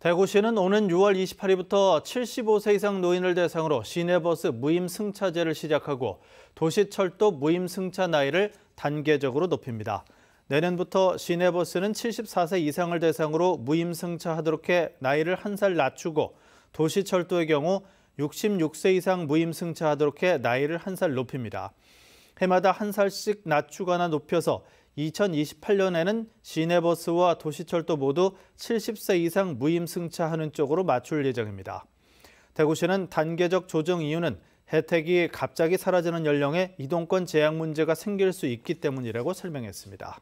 대구시는 오는 6월 28일부터 75세 이상 노인을 대상으로 시내버스 무임 승차제를 시작하고 도시철도 무임 승차 나이를 단계적으로 높입니다. 내년부터 시내버스는 74세 이상을 대상으로 무임 승차하도록 해 나이를 한 살 낮추고 도시철도의 경우 66세 이상 무임 승차하도록 해 나이를 한 살 높입니다. 해마다 한 살씩 낮추거나 높여서 2028년에는 시내버스와 도시철도 모두 70세 이상 무임 승차하는 쪽으로 맞출 예정입니다. 대구시는 단계적 조정 이유는 혜택이 갑자기 사라지는 연령에 이동권 제약 문제가 생길 수 있기 때문이라고 설명했습니다.